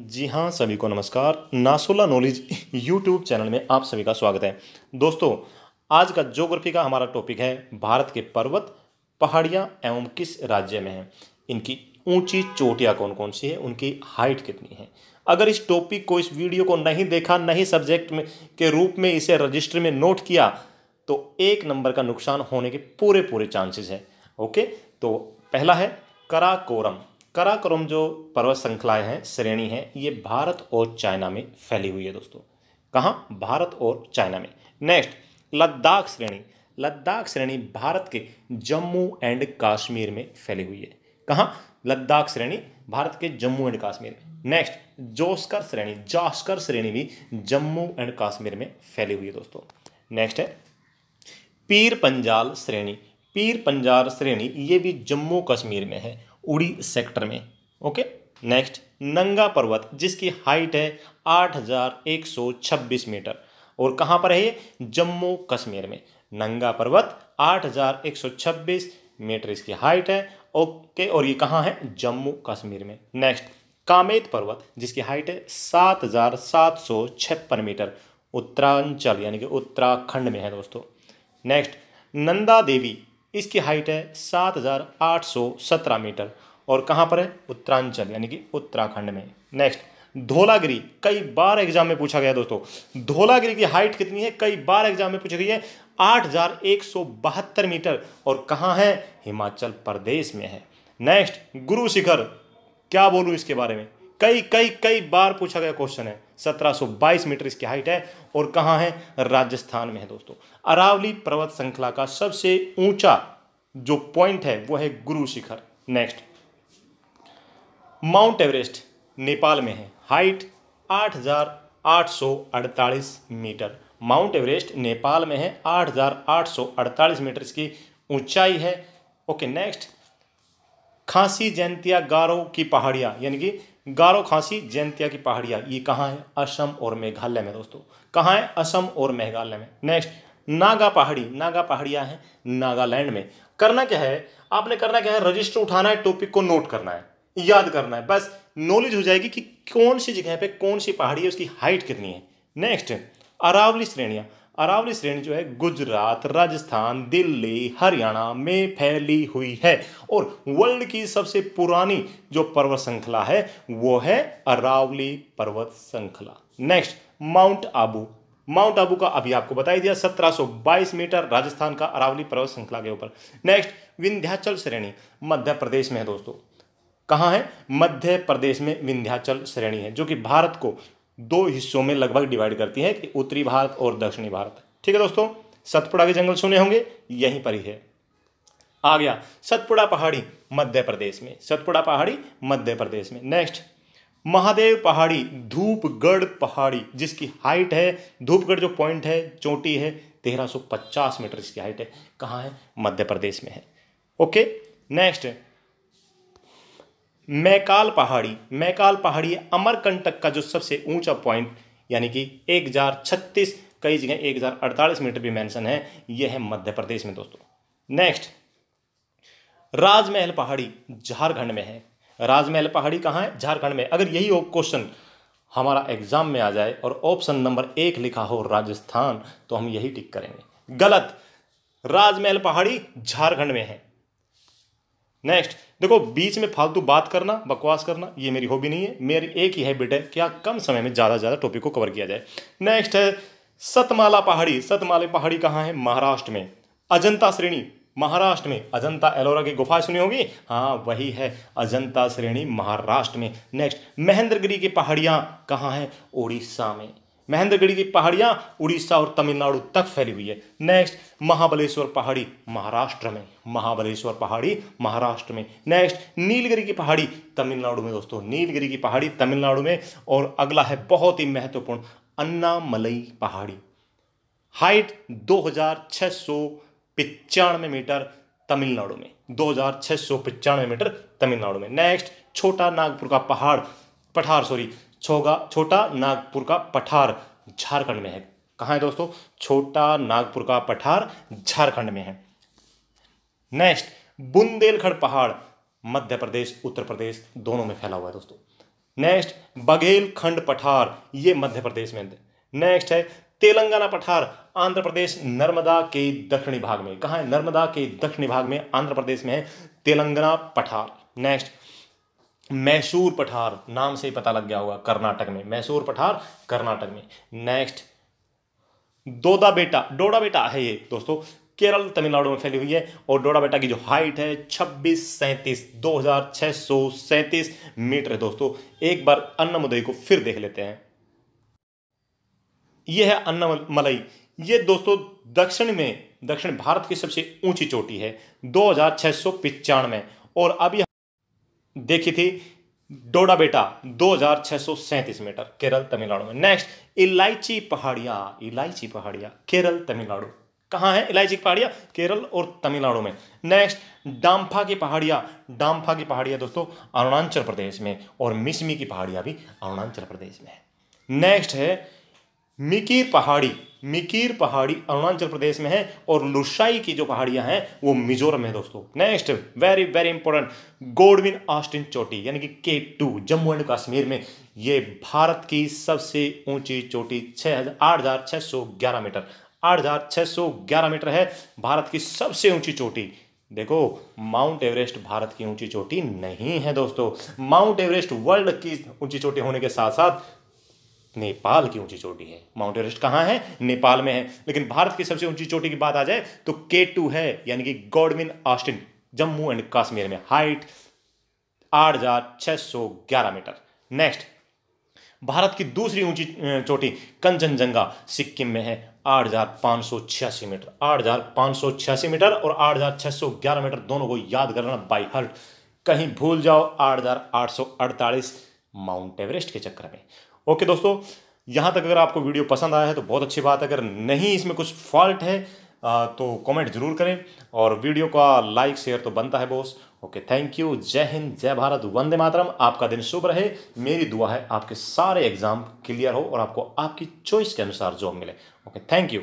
जी हाँ सभी को नमस्कार नासोला नॉलेज यूट्यूब चैनल में आप सभी का स्वागत है दोस्तों आज का ज्योग्राफी का हमारा टॉपिक है भारत के पर्वत पहाड़ियाँ एवं किस राज्य में हैं इनकी ऊंची चोटियाँ कौन कौन सी है उनकी हाइट कितनी है अगर इस टॉपिक को इस वीडियो को नहीं देखा नहीं सब्जेक्ट में के रूप में इसे रजिस्टर में नोट किया तो एक नंबर का नुकसान होने के पूरे पूरे चांसेस हैं ओके तो पहला है कराकोरम कराकोरम जो पर्वत श्रृंखलाएं हैं श्रेणी हैं ये भारत और चाइना में फैली हुई है दोस्तों कहाँ भारत और चाइना में नेक्स्ट लद्दाख श्रेणी लद्दाख श्रेणी भारत के जम्मू एंड कश्मीर में फैली हुई है कहाँ लद्दाख श्रेणी भारत के जम्मू एंड कश्मीर में नेक्स्ट जोस्कर श्रेणी जास्कर श्रेणी भी जम्मू एंड कश्मीर में फैली हुई है दोस्तों नेक्स्ट है पीर पंजाल श्रेणी पीर पंजाल श्रेणी ये भी जम्मू कश्मीर में है उड़ी सेक्टर में ओके नेक्स्ट नंगा पर्वत जिसकी हाइट है 8,126 मीटर और कहाँ पर है ये जम्मू कश्मीर में नंगा पर्वत 8,126 मीटर इसकी हाइट है ओके और ये कहाँ है जम्मू कश्मीर में नेक्स्ट कामेत पर्वत जिसकी हाइट है सात हज़ार सात सौ छप्पन मीटर उत्तरांचल यानी कि उत्तराखंड में है दोस्तों नेक्स्ट नंदा देवी इसकी हाइट है सात हज़ार आठ सौ सत्रह मीटर और कहाँ पर है उत्तरांचल यानी कि उत्तराखंड में नेक्स्ट धोलागिरी कई बार एग्जाम में पूछा गया दोस्तों धोलागिरी की हाइट कितनी है कई बार एग्जाम में पूछी गई है आठ हजार एक सौ बहत्तर मीटर और कहाँ है हिमाचल प्रदेश में है नेक्स्ट गुरु शिखर क्या बोलूँ इसके बारे में कई कई कई बार पूछा गया क्वेश्चन है 1722 मीटर इसकी हाइट है और कहाँ है राजस्थान में है दोस्तों अरावली पर्वत श्रृंखला का सबसे ऊंचा जो पॉइंट है वह है Guru Shikhar next Mount Everest Nepal में है height 8,848 metre Mount Everest Nepal में है 8,848 मीटर इसकी ऊंचाई है ओके नेक्स्ट खांसी जैंतिया गारो की पहाड़ियाँ यानी कि गारो खांसी जैंतिया की पहाड़ियाँ ये कहाँ है असम और मेघालय में दोस्तों कहाँ है असम और मेघालय में नेक्स्ट नागा पहाड़ी नागा पहाड़ियाँ हैं नागालैंड में करना क्या है आपने करना क्या है रजिस्टर उठाना है टॉपिक को नोट करना है याद करना है बस नॉलेज हो जाएगी कि कौन सी जगह पे कौन सी पहाड़ी है उसकी हाइट कितनी है नेक्स्ट अरावली श्रेणियाँ अरावली श्रेणी जो है गुजरात राजस्थान दिल्ली हरियाणा में फैली हुई है और वर्ल्ड की सबसे पुरानी जो पर्वत श्रृंखला है वो है अरावली पर्वत श्रृंखला next Mount Abu Mount Abu का अभी आपको बताई दिया 1722 मीटर राजस्थान का अरावली पर्वत श्रृंखला के ऊपर नेक्स्ट विंध्याचल श्रेणी मध्य प्रदेश में है दोस्तों कहाँ है मध्य प्रदेश में विंध्याचल श्रेणी है जो कि भारत को दो हिस्सों में लगभग डिवाइड करती है कि उत्तरी भारत और दक्षिणी भारत ठीक है दोस्तों सतपुड़ा के जंगल सुने होंगे यहीं पर ही है आ गया सतपुड़ा पहाड़ी मध्य प्रदेश में सतपुड़ा पहाड़ी मध्य प्रदेश में नेक्स्ट महादेव पहाड़ी धूपगढ़ पहाड़ी जिसकी हाइट है धूपगढ़ जो पॉइंट है चोटी है 1350 मीटर इसकी हाइट है कहाँ है मध्य प्रदेश में है ओके नेक्स्ट मैकाल पहाड़ी मैकाल पहाड़ी अमरकंटक का जो सबसे ऊंचा पॉइंट यानी कि एक हज़ार छत्तीस कई जगह एक हज़ार अड़तालीस मीटर भी मेंशन है यह है मध्य प्रदेश में दोस्तों नेक्स्ट राजमहल पहाड़ी झारखंड में है राजमहल पहाड़ी कहाँ है झारखंड में अगर यही क्वेश्चन हमारा एग्जाम में आ जाए और ऑप्शन नंबर एक लिखा हो राजस्थान तो हम यही टिक करेंगे गलत राजमहल पहाड़ी झारखंड में है नेक्स्ट देखो बीच में फालतू बात करना बकवास करना ये मेरी हॉबी नहीं है मेरी एक ही हैबिट है क्या कम समय में ज़्यादा ज़्यादा टॉपिक को कवर किया जाए नेक्स्ट है सतमाला पहाड़ी सतमाला पहाड़ी कहाँ है महाराष्ट्र में अजंता श्रेणी महाराष्ट्र में अजंता एलोरा की गुफा सुनी होगी हाँ वही है अजंता श्रेणी महाराष्ट्र में नेक्स्ट महेंद्रगिरी की पहाड़ियाँ कहाँ हैं उड़ीसा में महेंद्रगिरी की पहाड़ियां उड़ीसा और तमिलनाडु तक फैली हुई है नेक्स्ट महाबलेश्वर पहाड़ी महाराष्ट्र में महाबलेश्वर पहाड़ी महाराष्ट्र में नेक्स्ट नीलगिरी की पहाड़ी तमिलनाडु में दोस्तों नीलगिरी की पहाड़ी तमिलनाडु में और अगला है बहुत ही महत्वपूर्ण अन्नामलई पहाड़ी हाइट दो मीटर तमिलनाडु में दो मीटर तमिलनाडु में नेक्स्ट छोटा नागपुर का पहाड़ पठार सॉरी छोगा छोटा नागपुर का पठार झारखंड में है कहाँ है दोस्तों छोटा नागपुर का पठार झारखंड में है नेक्स्ट बुंदेलखंड पहाड़ मध्य प्रदेश उत्तर प्रदेश दोनों में फैला हुआ है दोस्तों नेक्स्ट बघेलखंड पठार ये मध्य प्रदेश में नेक्स्ट है तेलंगाना पठार आंध्र प्रदेश नर्मदा के दक्षिणी भाग में कहा है नर्मदा के दक्षिणी भाग में आंध्र प्रदेश में है तेलंगाना पठार नेक्स्ट मैसूर पठार नाम से ही पता लग गया होगा कर्नाटक में मैसूर पठार कर्नाटक में नेक्स्ट दोदा बेटा डोडा बेटा है ये दोस्तों केरल तमिलनाडु में फैली हुई है और डोडा बेटा की जो हाइट है छब्बीस सैंतीस दो हजार छः सौ सैंतीस मीटर है दोस्तों एक बार मुदई को फिर देख लेते हैं यह है मलई ये दोस्तों दक्षिण में दक्षिण भारत की सबसे ऊंची चोटी है दो हजार छह सौ पिचानवे और अभी देखी थी डोडा बेटा दो मीटर केरल तमिलनाडु में नेक्स्ट इलायची पहाड़िया इलायची पहाड़िया केरल तमिलनाडु कहाँ है इलायची पहाड़िया केरल और तमिलनाडु में नेक्स्ट डाम्फा की पहाड़िया डाम्फा की पहाड़िया दोस्तों अरुणाचल प्रदेश में और मिसमी की पहाड़िया भी अरुणाचल प्रदेश में है नेक्स्ट है मिकीर पहाड़ी मिकीर पहाड़ी अरुणाचल प्रदेश में है और लुसाई की जो पहाड़ियां हैं वो मिजोरम है दोस्तों next very very important Godwin Austen चोटी यानी कि के टू जम्मू एंड कश्मीर में ये भारत की सबसे ऊंची चोटी छह आठ हजार सौ ग्यारह मीटर आठ हजार सौ ग्यारह मीटर है भारत की सबसे ऊंची चोटी देखो माउंट एवरेस्ट भारत की ऊंची चोटी नहीं है दोस्तों माउंट एवरेस्ट वर्ल्ड की ऊंची चोटी होने के साथ साथ नेपाल की ऊंची चोटी है माउंट एवरेस्ट कहाँ है नेपाल में है लेकिन भारत की सबसे ऊंची चोटी की बात आ जाए तो के टू है यानी कि Godwin Austen Jammu and Kashmir में हाइट आठ हजार सौ ग्यारह मीटर नेक्स्ट भारत की दूसरी ऊंची चोटी कंचनजंगा सिक्किम में है आठ हजार पाँच सौ छियासी मीटर आठ हजार पाँच सौ छियासी मीटर और आठ हजार छह सौ ग्यारह मीटर दोनों को याद करना बाई हर्ट कहीं भूल जाओ आठ हजार आठ सौ अड़तालीस माउंट एवरेस्ट के चक्कर में ओके दोस्तों यहाँ तक अगर आपको वीडियो पसंद आया है तो बहुत अच्छी बात है अगर नहीं इसमें कुछ फॉल्ट है तो कमेंट जरूर करें और वीडियो का लाइक शेयर तो बनता है बॉस ओके थैंक यू जय हिंद जय भारत वंदे मातरम आपका दिन शुभ रहे मेरी दुआ है आपके सारे एग्जाम क्लियर हो और आपको आपकी चॉइस के अनुसार जॉब मिले ओके थैंक यू